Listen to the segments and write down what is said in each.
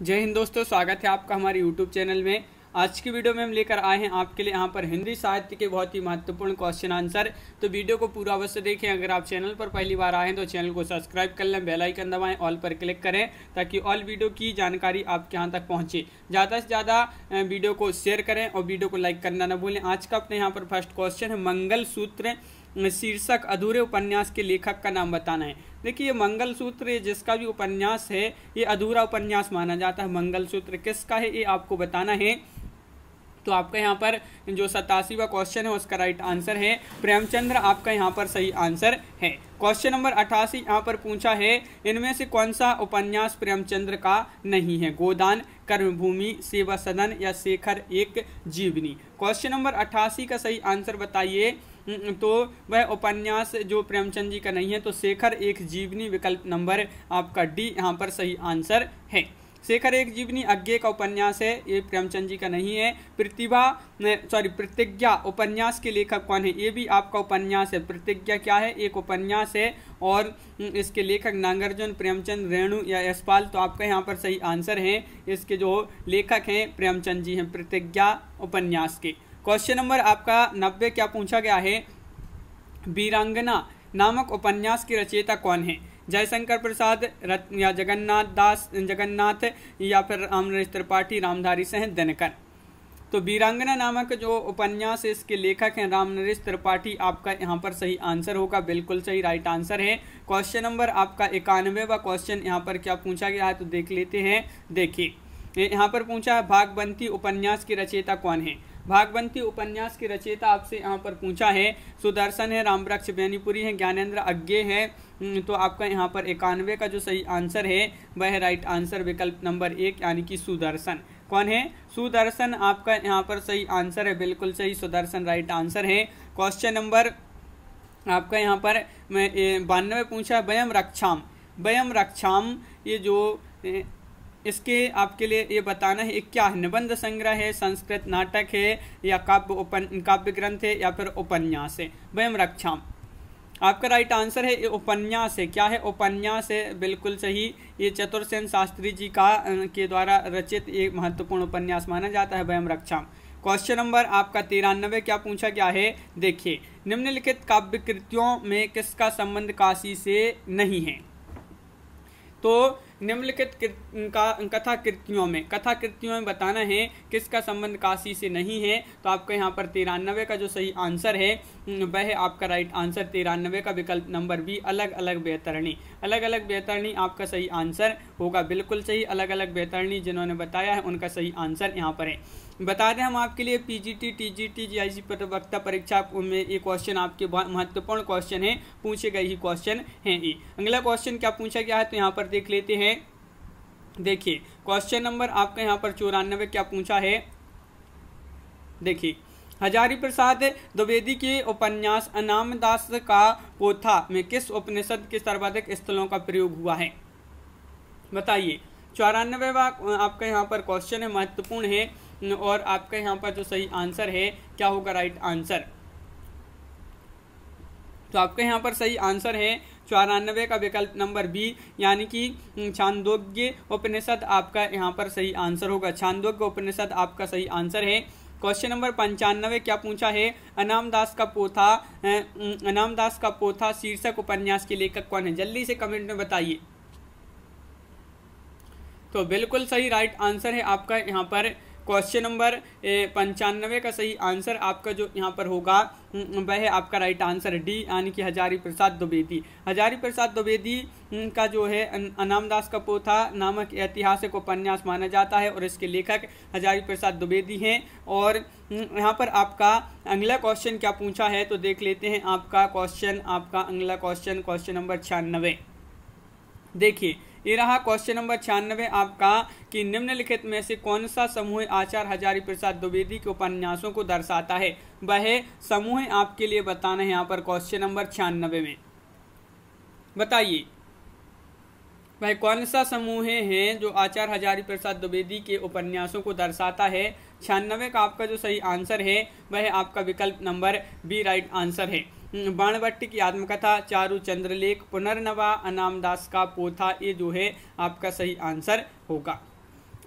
जय हिंद दोस्तों स्वागत है आपका हमारे यूट्यूब चैनल में आज की वीडियो में हम लेकर आए हैं आपके लिए यहाँ पर हिंदी साहित्य के बहुत ही महत्वपूर्ण क्वेश्चन आंसर तो वीडियो को पूरा अवश्य देखें अगर आप चैनल पर पहली बार आए हैं तो चैनल को सब्सक्राइब कर लें बेल आइकन दबाएं ऑल पर क्लिक करें ताकि ऑल वीडियो की जानकारी आपके यहाँ तक पहुँचे ज़्यादा से ज़्यादा वीडियो को शेयर करें और वीडियो को लाइक करना ना भूलें आज का अपने यहाँ पर फर्स्ट क्वेश्चन है मंगल सूत्र शीर्षक अधूरे उपन्यास के लेखक का नाम बताना है देखिए ये सूत्र जिसका भी उपन्यास है ये अधूरा उपन्यास माना जाता है मंगल सूत्र किसका है ये आपको बताना है तो आपका यहाँ पर जो सतासीवा क्वेश्चन है उसका राइट आंसर है प्रेमचंद्र आपका यहाँ पर सही आंसर है क्वेश्चन नंबर अठासी यहाँ पर पूछा है इनमें से कौन सा उपन्यास प्रेमचंद्र का नहीं है गोदान कर्मभूमि सेवा सदन या शेखर एक जीवनी क्वेश्चन नंबर अठासी का सही आंसर बताइए हम्म, तो वह उपन्यास जो प्रेमचंद जी का नहीं है तो शेखर एक जीवनी विकल्प नंबर आपका डी यहाँ पर सही आंसर है शेखर एक जीवनी अज्ञे का उपन्यास है ये प्रेमचंद जी का नहीं है प्रतिभा सॉरी प्रतिज्ञा उपन्यास के लेखक कौन है ये भी आपका उपन्यास है प्रतिज्ञा क्या है एक उपन्यास है और हम्म, इसके लेखक नागार्जुन प्रेमचंद रेणु या यशपाल तो आपका यहाँ पर सही आंसर है इसके जो लेखक हैं प्रेमचंद जी हैं प्रतिज्ञा उपन्यास के क्वेश्चन नंबर आपका नब्बे क्या पूछा गया है वीरांगना नामक उपन्यास की रचयिता कौन है जयशंकर प्रसाद या जगन्नाथ दास जगन्नाथ या फिर रामनरेश त्रिपाठी रामधारी सह दिनकर तो वीरांगना नामक जो उपन्यास है इसके लेखक हैं रामनरेश त्रिपाठी आपका यहाँ पर सही आंसर होगा बिल्कुल सही राइट आंसर है क्वेश्चन नंबर आपका इक्यानवे व क्वेश्चन यहाँ पर क्या पूछा गया है तो देख लेते हैं देखिए यहाँ पर पूछा है भागवंती उपन्यास की रचयिता कौन है भागवंती उपन्यास की रचयिता आपसे यहाँ पर पूछा है सुदर्शन है रामवृक्ष बेनीपुरी है ज्ञानेन्द्र अज्ञे है हम्म, तो आपका यहाँ पर इक्यानवे का जो सही आंसर है वह राइट आंसर विकल्प नंबर एक यानी कि सुदर्शन कौन है सुदर्शन आपका यहाँ पर सही आंसर है बिल्कुल सही सुदर्शन राइट आंसर है क्वेश्चन नंबर आपका यहाँ पर बानवे पूछा है वयम रक्षाम वयम रक्षाम ये जो इसके आपके लिए ये बताना है क्या है निबंध संग्रह है संस्कृत नाटक है या काव्य उपन काव्य ग्रंथ है या फिर उपन्यास है वयम रक्षा आपका राइट आंसर है उपन्यास है क्या है उपन्यास है बिल्कुल सही ये चतुर्सेन शास्त्री जी का के द्वारा रचित एक महत्वपूर्ण उपन्यास माना जाता है वयम रक्षा क्वेश्चन नंबर आपका तिरानबे क्या पूछा गया है देखिए निम्नलिखित काव्य कृतियों में किसका संबंध काशी से नहीं है तो निम्नलिखित कथा कृतियों में कथा कृतियों में बताना है किसका संबंध काशी से नहीं है तो आपका यहाँ पर तिरानवे का जो सही आंसर है वह आपका राइट आंसर तिरानवे का विकल्प नंबर बी अलग अलग बेहतरणी अलग अलग बेहतरनी आपका सही आंसर होगा बिल्कुल सही अलग अलग बेहतरनी जिन्होंने बताया है उनका सही आंसर यहाँ पर है बता दें हम आपके लिए P G G T T G I C प्रवक्ता परीक्षा में ये क्वेश्चन आपके बहुत महत्वपूर्ण क्वेश्चन है पूछे गए ही क्वेश्चन हैं ये अगला क्वेश्चन क्या पूछा गया है तो यहाँ पर देख लेते हैं देखिए क्वेश्चन नंबर आपका यहाँ पर चौरानवे क्या पूछा है देखिए हजारी प्रसाद द्विवेदी के उपन्यास अनामदास का पोथा में किस उपनिषद के सर्वाधिक स्थलों का प्रयोग हुआ है बताइए चौरानवे आपका यहाँ पर क्वेश्चन है महत्वपूर्ण है और आपका यहाँ पर जो सही आंसर है क्या होगा राइट आंसर तो आपका यहाँ पर सही आंसर है चौरानवे का विकल्प नंबर बी यानी कि छांदोग्य उपनिषद आपका यहाँ पर सही आंसर होगा छांदोग्य उपनिषद आपका सही आंसर है क्वेश्चन नंबर पंचानवे क्या पूछा है अनामदास का पोथा अनामदास का पोथा शीर्षक उपन्यास के लेखक कौन है जल्दी से कमेंट में बताइए तो बिल्कुल सही राइट आंसर है आपका यहाँ पर क्वेश्चन नंबर पंचानवे का सही आंसर आपका जो यहाँ पर होगा वह है आपका राइट आंसर डी यानी कि हजारी प्रसाद द्विवेदी हजारी प्रसाद द्विवेदी का जो है अनामदास पोथा नामक ऐतिहासिक उपन्यास माना जाता है और इसके लेखक हजारी प्रसाद द्विवेदी हैं और यहाँ पर आपका अगला क्वेश्चन क्या पूछा है तो देख लेते हैं आपका क्वेश्चन आपका अगला क्वेश्चन क्वेश्चन नंबर छियानवे देखिए ये रहा क्वेश्चन नंबर छियानवे आपका कि निम्नलिखित में से कौन सा समूह आचार्य हजारी प्रसाद द्विवेदी के उपन्यासों को दर्शाता है वह समूह आपके लिए बताना है यहाँ पर क्वेश्चन नंबर छियानवे में बताइए वह कौन सा समूह है जो आचार्य हजारी प्रसाद द्विवेदी के उपन्यासों को दर्शाता है छियानवे का आपका जो सही आंसर है वह आपका विकल्प नंबर बी राइट आंसर है हम्म, बाणभट्ट की आत्मकथा चारू चंद्रलेख पुनर्नवा अनामदास का पोथा ये जो है आपका सही आंसर होगा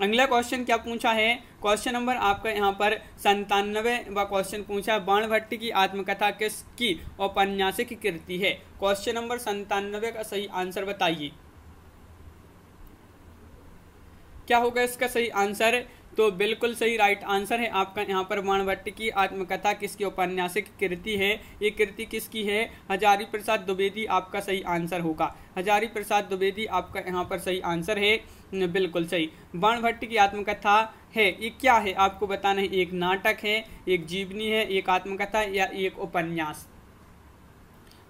अगला क्वेश्चन क्या पूछा है क्वेश्चन नंबर आपका यहाँ पर संतानवे व क्वेश्चन पूछा है बाणभट्ट की आत्मकथा किसकी औपन्यासिक कृति है क्वेश्चन नंबर संतानवे का सही आंसर बताइए क्या होगा इसका सही आंसर तो बिल्कुल सही राइट आंसर है आपका यहाँ पर माणभट्ट की आत्मकथा किसकी औपन्यासिक कृति है ये कृति किसकी है हजारी प्रसाद द्विवेदी आपका सही आंसर होगा हजारी प्रसाद द्विवेदी आपका यहाँ पर सही आंसर है बिल्कुल सही बाणभट्ट की आत्मकथा है ये क्या है आपको बताना है एक नाटक है एक जीवनी है एक आत्मकथा या एक उपन्यास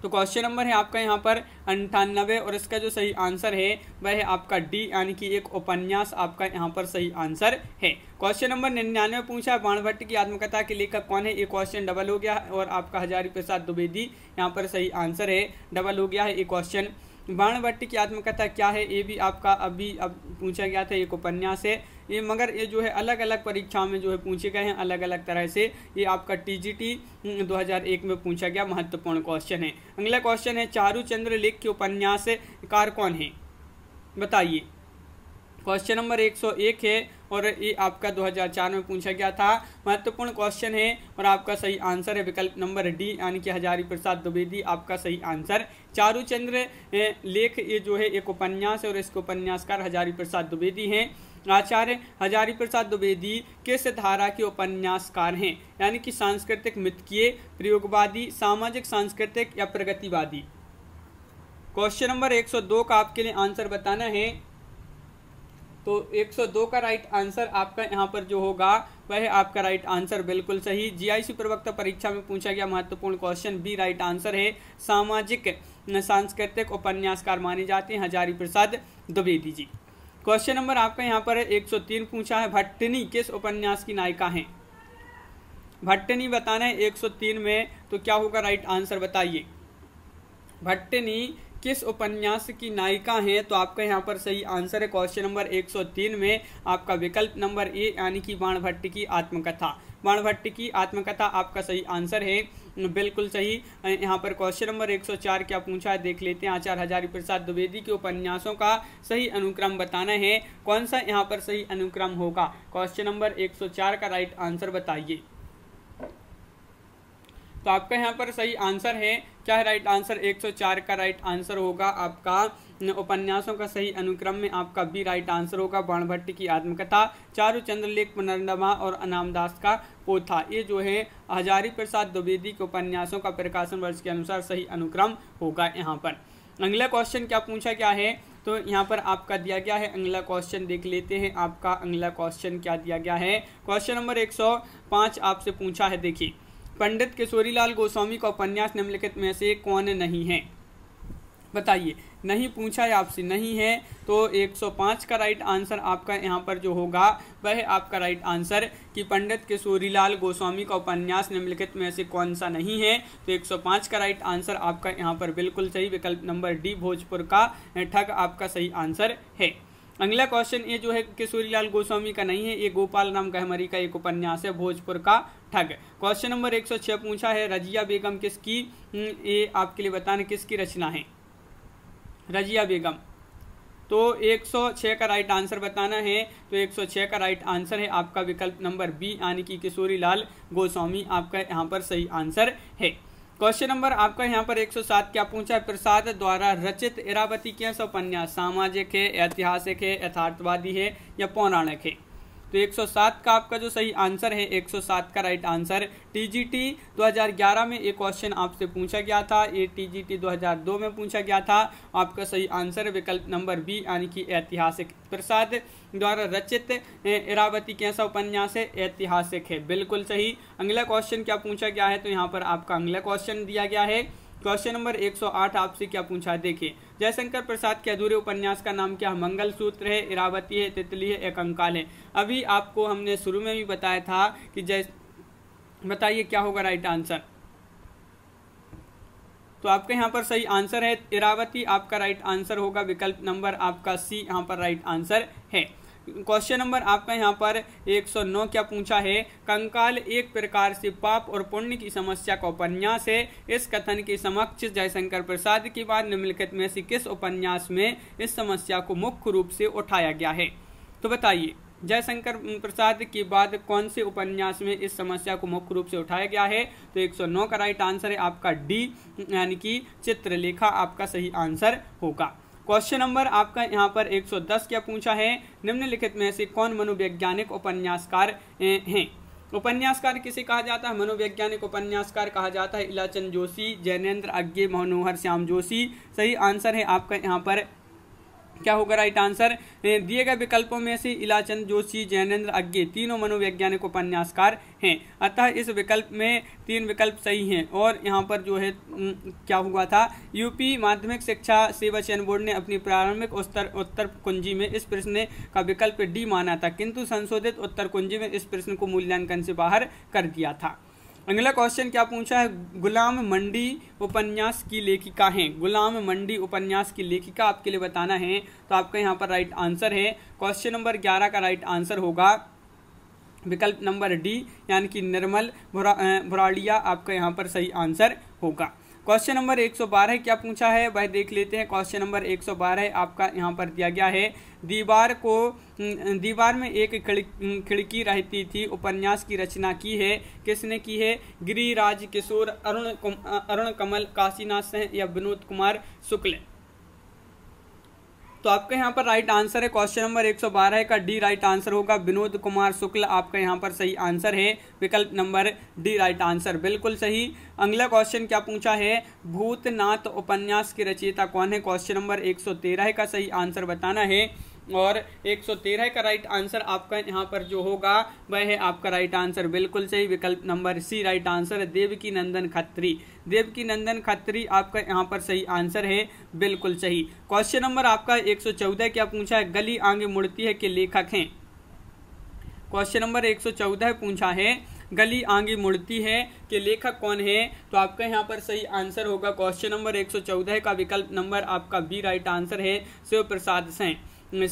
तो क्वेश्चन नंबर है आपका यहाँ पर अंठानबे और इसका जो सही आंसर है वह है आपका डी यानी कि एक उपन्यास आपका यहाँ पर सही आंसर है क्वेश्चन नंबर निन्यानवे पूछा है बाणभट्ट की आत्मकथा के लेखक कौन है ये क्वेश्चन डबल हो गया और आपका हजारी प्रसाद द्विवेदी यहाँ पर सही आंसर है डबल हो गया है ये क्वेश्चन बाणभट्ट की आत्मकथा क्या है ये भी आपका अभी अब पूछा गया था एक उपन्यास है ये मगर ये जो है अलग अलग परीक्षाओं में जो है पूछे गए हैं अलग अलग तरह से ये आपका टीजीटी हम्म, 2001 में पूछा गया महत्वपूर्ण क्वेश्चन है अगला क्वेश्चन है चारू चंद्र लेख के उपन्यास कार कौन है बताइए क्वेश्चन नंबर 101 है और ये आपका 2004 में पूछा गया था महत्वपूर्ण क्वेश्चन है और आपका सही आंसर है विकल्प नंबर डी यानी कि हजारी प्रसाद द्विवेदी आपका सही आंसर चारू चंद्र लेख ये जो है एक उपन्यास है और इसके उपन्यासकार हजारी प्रसाद द्विवेदी हैं आचार्य हजारी प्रसाद द्विवेदी किस धारा के उपन्यासकार हैं यानी कि सांस्कृतिक मितकीय प्रयोगवादी सामाजिक सांस्कृतिक या प्रगतिवादी क्वेश्चन नंबर 102 का आपके लिए आंसर बताना है तो 102 का राइट आंसर आपका यहाँ पर जो होगा वह आपका राइट आंसर बिल्कुल सही जीआईसी प्रवक्ता परीक्षा में पूछा गया महत्वपूर्ण क्वेश्चन बी राइट आंसर है सामाजिक सांस्कृतिक उपन्यासकार माने जाते हैं हजारी प्रसाद द्विवेदी जी क्वेश्चन नंबर आपका यहाँ पर 103 पूछा है भट्टनी किस उपन्यास की नायिका है भट्टनी बताना है एक में तो क्या होगा राइट आंसर बताइए भट्टनी किस उपन्यास की नायिका हैं तो आपका यहाँ पर सही आंसर है क्वेश्चन नंबर 103 में आपका विकल्प नंबर ए यानी कि बाणभट्ट की आत्मकथा बाणभट्ट की आत्मकथा आपका सही आंसर है बिल्कुल सही यहाँ पर क्वेश्चन नंबर 104 क्या पूछा है देख लेते हैं आचार्य हजारी प्रसाद द्विवेदी के उपन्यासों का सही अनुक्रम बताना है कौन सा यहाँ पर सही अनुक्रम होगा क्वेश्चन नंबर 104 का राइट आंसर बताइए तो आपका यहाँ पर सही आंसर है क्या है राइट आंसर 104 का राइट आंसर होगा आपका उपन्यासों का सही अनुक्रम में आपका भी राइट आंसर होगा बाणभट्ट की आत्मकथा चारू चंद्रलेख पुनर्नमा और अनामदास का पोथा ये जो है हजारी प्रसाद द्विवेदी के उपन्यासों का प्रकाशन वर्ष के अनुसार सही अनुक्रम होगा यहाँ पर अगला क्वेश्चन क्या पूछा क्या है तो यहाँ पर आपका दिया गया है अगला क्वेश्चन देख लेते हैं आपका अगला क्वेश्चन क्या दिया गया है क्वेश्चन नंबर 105 आपसे पूछा है देखिए पंडित किशोरीलाल गोस्वामी का उपन्यास निम्नलिखित में से कौन नहीं है बताइए नहीं पूछा है आपसे नहीं है तो 105 का राइट आंसर आपका यहाँ पर जो होगा वह आपका राइट आंसर कि पंडित किशोरीलाल गोस्वामी का उपन्यास निम्नलिखित में से कौन सा नहीं है तो 105 का राइट आंसर आपका यहाँ पर बिल्कुल सही विकल्प नंबर डी भोजपुर का ठग आपका सही आंसर है अगला क्वेश्चन ये जो है किशोरी लाल गोस्वामी का नहीं है ये गोपाल नाम गहमरी का एक उपन्यास है भोजपुर का ठग क्वेश्चन नंबर एक सौ छह पूछा है रजिया बेगम किसकी हम्म, ये आपके लिए बताना किसकी रचना है रजिया बेगम तो 106 का राइट आंसर बताना है तो 106 का राइट आंसर है आपका विकल्प नंबर बी यानी कि किशोरी लाल गोस्वामी आपका यहाँ पर सही आंसर है क्वेश्चन नंबर आपका यहाँ पर 107 क्या पूछा है प्रसाद द्वारा रचित इरावती के सौपन्यास सामाजिक है ऐतिहासिक है यथार्थवादी है या पौराणिक है तो 107 का आपका जो सही आंसर है 107 का राइट आंसर टीजीटी 2011 में एक क्वेश्चन आपसे पूछा गया था ये टीजीटी 2002 में पूछा गया था आपका सही आंसर विकल्प नंबर बी यानी कि ऐतिहासिक प्रसाद द्वारा रचित इरावती कैसा उपन्यास है ऐतिहासिक है बिल्कुल सही अगला क्वेश्चन क्या पूछा गया है तो यहाँ पर आपका अगला क्वेश्चन दिया गया है क्वेश्चन नंबर 108 आपसे क्या पूछा है देखिए जयशंकर प्रसाद के अधूरे उपन्यास का नाम क्या मंगल सूत्र है इरावती है तितली है एक अंकाल है अभी आपको हमने शुरू में भी बताया था कि जय बताइए क्या होगा राइट आंसर तो आपके यहाँ पर सही आंसर है इरावती आपका राइट आंसर होगा विकल्प नंबर आपका सी यहाँ पर राइट आंसर है क्वेश्चन नंबर आपका यहाँ पर 109 क्या पूछा है कंकाल एक प्रकार से पाप और पुण्य की समस्या का उपन्यास है इस कथन के समक्ष जयशंकर प्रसाद की बात निम्नलिखित में से किस उपन्यास में इस समस्या को मुख्य रूप से उठाया गया है तो बताइए जयशंकर प्रसाद की बात कौन से उपन्यास में इस समस्या को मुख्य रूप से उठाया गया है तो 109 का राइट आंसर है आपका डी यानी कि चित्रलेखा आपका सही आंसर होगा क्वेश्चन नंबर आपका यहाँ पर 110 क्या पूछा है निम्नलिखित में से कौन मनोवैज्ञानिक उपन्यासकार हैं उपन्यासकार किसे कहा जाता है मनोवैज्ञानिक उपन्यासकार कहा जाता है इलाचंद जोशी जैनेन्द्र अज्ञे मनोहर श्याम जोशी सही आंसर है आपका यहाँ पर क्या होगा राइट आंसर दिए गए विकल्पों में से इलाचंद जोशी जैनेन्द्र अज्ञे तीनों मनोवैज्ञानिक उपन्यासकार हैं अतः इस विकल्प में तीन विकल्प सही हैं और यहाँ पर जो है क्या हुआ था यूपी माध्यमिक शिक्षा सेवा चयन बोर्ड ने अपनी प्रारंभिक उत्तर उत्तर कुंजी में इस प्रश्न का विकल्प डी माना था किंतु संशोधित उत्तर कुंजी में इस प्रश्न को मूल्यांकन से बाहर कर दिया था अगला क्वेश्चन क्या पूछा है गुलाम मंडी उपन्यास की लेखिका हैं गुलाम मंडी उपन्यास की लेखिका आपके लिए बताना है तो आपका यहाँ पर राइट आंसर है क्वेश्चन नंबर ग्यारह का राइट आंसर होगा विकल्प नंबर डी यानी कि निर्मल भुरा भुराड़िया आपका यहाँ पर सही आंसर होगा क्वेश्चन नंबर 112 क्या पूछा है भाई देख लेते हैं क्वेश्चन नंबर 112 आपका यहाँ पर दिया गया है दीवार को हम्म, दीवार में एक हम्म, खिड़की रहती थी उपन्यास की रचना की है किसने की है गिरिराज किशोर अरुण अरुण कमल काशीनाथ सिंह या विनोद कुमार शुक्ल तो आपका यहाँ पर राइट आंसर है क्वेश्चन नंबर 112 का डी राइट आंसर होगा विनोद कुमार शुक्ल आपका यहाँ पर सही आंसर है विकल्प नंबर डी राइट आंसर बिल्कुल सही अगला क्वेश्चन क्या पूछा है भूतनाथ उपन्यास की रचयिता कौन है क्वेश्चन नंबर 113 का सही आंसर बताना है और 113 का राइट आंसर आपका यहाँ पर जो होगा वह है आपका राइट आंसर बिल्कुल सही विकल्प नंबर C right answer Devaki Nandan Khatri Devaki Nandan Khatri आपका यहाँ पर सही आंसर है बिल्कुल सही क्वेश्चन नंबर आपका 114 क्या पूछा है गली आगे मुड़ती है के लेखक हैं क्वेश्चन नंबर 114 पूछा है गली आगे मुड़ती है के लेखक कौन है तो आपका यहाँ पर सही आंसर होगा क्वेश्चन नंबर 114 का विकल्प नंबर आपका बी राइट आंसर है शिव प्रसाद सैन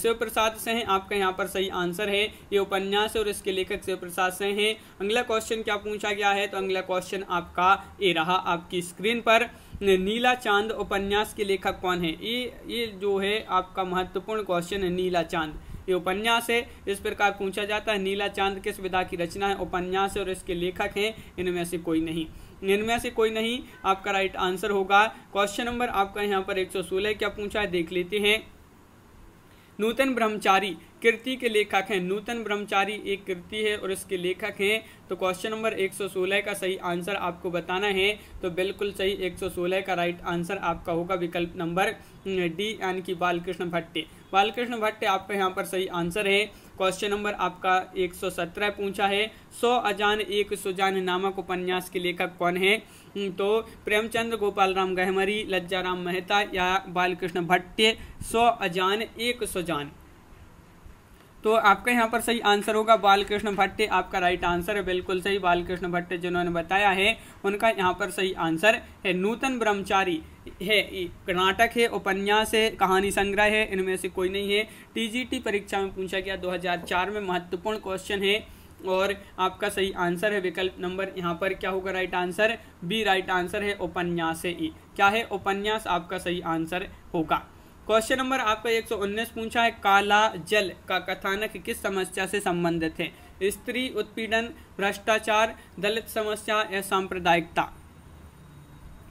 शिव प्रसाद से हैं आपका यहाँ पर सही आंसर है ये उपन्यास और इसके लेखक शिव प्रसाद से हैं अगला क्वेश्चन क्या पूछा गया है तो अगला क्वेश्चन आपका ये रहा आपकी स्क्रीन पर नीला चांद उपन्यास के लेखक कौन है ये ये जो है आपका महत्वपूर्ण क्वेश्चन है नीला चांद ये उपन्यास है इस प्रकार पूछा जाता है नीला चांद किस विधा की रचना है उपन्यास और इसके लेखक हैं इनमें से कोई नहीं इनमें से कोई नहीं आपका राइट आंसर होगा क्वेश्चन नंबर आपका यहाँ पर 116 क्या पूछा है देख लेते हैं नूतन ब्रह्मचारी कृति के लेखक हैं नूतन ब्रह्मचारी एक कृति है और इसके लेखक हैं तो क्वेश्चन नंबर 116 का सही आंसर आपको बताना है तो बिल्कुल सही 116 का राइट आंसर आपका होगा विकल्प नंबर डी यानी कि बालकृष्ण भट्टे बालकृष्ण भट्ट आपका यहाँ पर सही आंसर है क्वेश्चन नंबर आपका 117 पूछा है सौ अजान एक सुजान नामक उपन्यास के लेखक कौन है तो प्रेमचंद गोपाल राम गहमरी लज्जाराम मेहता या बालकृष्ण भट्टे सौ अजान एक सौ जान तो आपका यहाँ पर सही आंसर होगा बालकृष्ण भट्ट आपका राइट आंसर है बिल्कुल सही बालकृष्ण भट्ट जिन्होंने बताया है उनका यहाँ पर सही आंसर है नूतन ब्रह्मचारी है कर्नाटक है उपन्यास है कहानी संग्रह है इनमें से कोई नहीं है टीजीटी परीक्षा में पूछा गया 2004 में महत्वपूर्ण क्वेश्चन है और आपका सही आंसर है विकल्प नंबर यहाँ पर क्या होगा right answer B right answer है उपन्यास ई क्या है उपन्यास आपका सही आंसर होगा क्वेश्चन नंबर आपका एक पूछा है काला जल का कथानक किस समस्या से संबंधित है स्त्री उत्पीड़न भ्रष्टाचार दलित समस्या या सांप्रदायिकता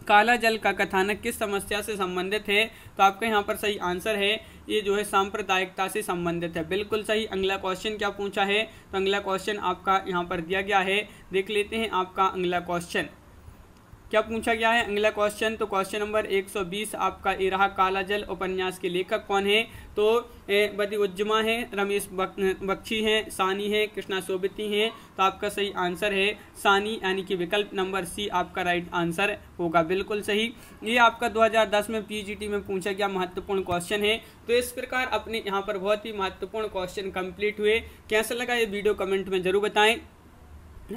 काला जल का कथानक किस समस्या से संबंधित है तो आपका यहाँ पर सही आंसर है ये जो है सांप्रदायिकता से संबंधित है बिल्कुल सही अगला क्वेश्चन क्या पूछा है तो अगला क्वेश्चन आपका यहाँ पर दिया गया है देख लेते हैं आपका अगला क्वेश्चन क्या पूछा गया है अगला क्वेश्चन तो क्वेश्चन नंबर 120 आपका रहा काला जल उपन्यास के लेखक कौन है तो बदी उज्जमा है रमेश बख्शी हैं सानी है कृष्णा सोबती हैं तो आपका सही आंसर है सानी यानी कि विकल्प नंबर सी आपका राइट आंसर होगा बिल्कुल सही ये आपका 2010 में पीजीटी में पूछा गया महत्वपूर्ण क्वेश्चन है तो इस प्रकार अपने यहाँ पर बहुत ही महत्वपूर्ण क्वेश्चन कंप्लीट हुए कैसा लगा ये वीडियो कमेंट में जरूर बताएं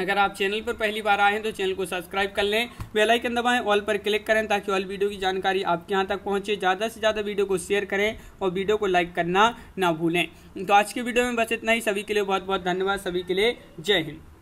अगर आप चैनल पर पहली बार आए हैं तो चैनल को सब्सक्राइब कर लें बेल आइकन दबाएं ऑल पर क्लिक करें ताकि ऑल वीडियो की जानकारी आपके यहाँ तक पहुंचे ज़्यादा से ज़्यादा वीडियो को शेयर करें और वीडियो को लाइक करना ना भूलें तो आज के वीडियो में बस इतना ही सभी के लिए बहुत बहुत धन्यवाद सभी के लिए जय हिंद